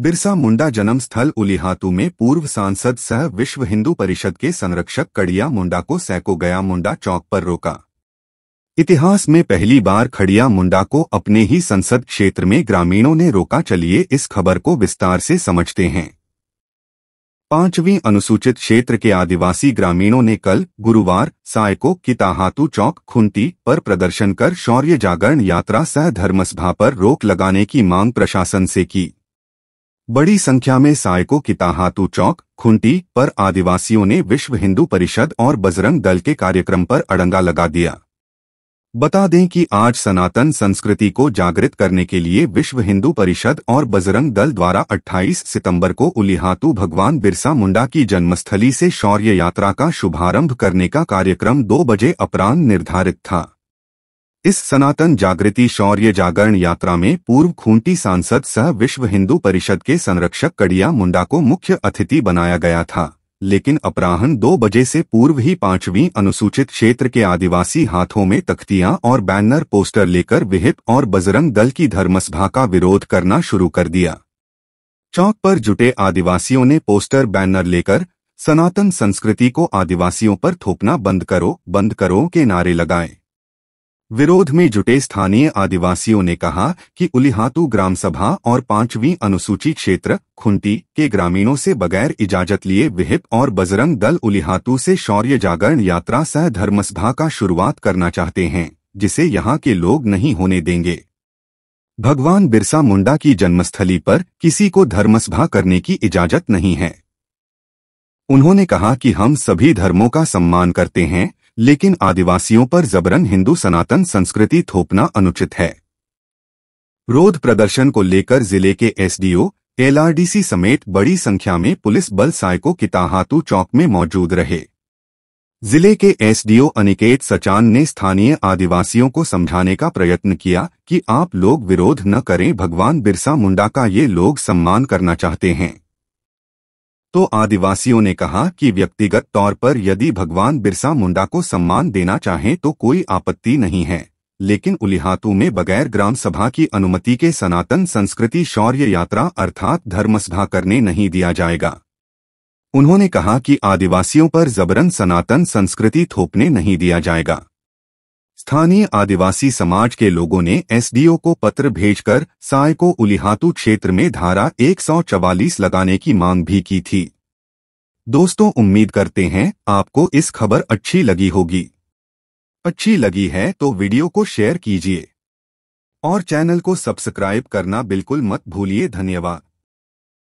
बिरसा मुंडा जन्म स्थल उलिहातू में पूर्व सांसद सह विश्व हिंदू परिषद के संरक्षक कड़िया मुंडा को सैको गया मुंडा चौक पर रोका इतिहास में पहली बार खड़िया मुंडा को अपने ही संसद क्षेत्र में ग्रामीणों ने रोका चलिए इस खबर को विस्तार से समझते हैं पांचवीं अनुसूचित क्षेत्र के आदिवासी ग्रामीणों ने कल गुरुवार सायको किताहातू चौक खुंटी पर प्रदर्शन कर शौर्य जागरण यात्रा सह धर्मसभा पर रोक लगाने की मांग प्रशासन से की बड़ी संख्या में सहायकों की ताहातू चौक खुंटी पर आदिवासियों ने विश्व हिंदू परिषद और बजरंग दल के कार्यक्रम पर अड़ंगा लगा दिया बता दें कि आज सनातन संस्कृति को जागृत करने के लिए विश्व हिंदू परिषद और बजरंग दल द्वारा 28 सितंबर को उलिहातु भगवान बिरसा मुंडा की जन्मस्थली से शौर्य यात्रा का शुभारंभ करने का कार्यक्रम दो बजे अपराह्न निर्धारित था इस सनातन जागृति शौर्य जागरण यात्रा में पूर्व खूंटी सांसद सह विश्व हिंदू परिषद के संरक्षक कड़िया मुंडा को मुख्य अतिथि बनाया गया था लेकिन अपराहन दो बजे से पूर्व ही पांचवीं अनुसूचित क्षेत्र के आदिवासी हाथों में तख्तियां और बैनर पोस्टर लेकर विहित और बजरंग दल की धर्मसभा का विरोध करना शुरू कर दिया चौक पर जुटे आदिवासियों ने पोस्टर बैनर लेकर सनातन संस्कृति को आदिवासियों पर थोपना बंद करो बंद करो के नारे लगाए विरोध में जुटे स्थानीय आदिवासियों ने कहा कि उलिहातू ग्राम सभा और पांचवी अनुसूची क्षेत्र खुंटी के ग्रामीणों से बगैर इजाजत लिए विहिप और बजरंग दल उलिहातू से शौर्य जागरण यात्रा सह धर्मसभा का शुरुआत करना चाहते हैं जिसे यहाँ के लोग नहीं होने देंगे भगवान बिरसा मुंडा की जन्मस्थली पर किसी को धर्मसभा करने की इजाजत नहीं है उन्होंने कहा कि हम सभी धर्मों का सम्मान करते हैं लेकिन आदिवासियों पर जबरन हिंदू सनातन संस्कृति थोपना अनुचित है रोध प्रदर्शन को लेकर जिले के एसडीओ एलआरडीसी समेत बड़ी संख्या में पुलिस बल सायको ताहातु चौक में मौजूद रहे जिले के एसडीओ अनिकेत सचान ने स्थानीय आदिवासियों को समझाने का प्रयत्न किया कि आप लोग विरोध न करें भगवान बिरसा मुंडा का ये लोग सम्मान करना चाहते हैं तो आदिवासियों ने कहा कि व्यक्तिगत तौर पर यदि भगवान बिरसा मुंडा को सम्मान देना चाहें तो कोई आपत्ति नहीं है लेकिन उलिहातू में बगैर ग्राम सभा की अनुमति के सनातन संस्कृति शौर्य यात्रा अर्थात धर्मसभा करने नहीं दिया जाएगा उन्होंने कहा कि आदिवासियों पर जबरन सनातन संस्कृति थोपने नहीं दिया जाएगा स्थानीय आदिवासी समाज के लोगों ने एसडीओ को पत्र भेजकर साय को उलिहातु क्षेत्र में धारा 144 लगाने की मांग भी की थी दोस्तों उम्मीद करते हैं आपको इस खबर अच्छी लगी होगी अच्छी लगी है तो वीडियो को शेयर कीजिए और चैनल को सब्सक्राइब करना बिल्कुल मत भूलिए धन्यवाद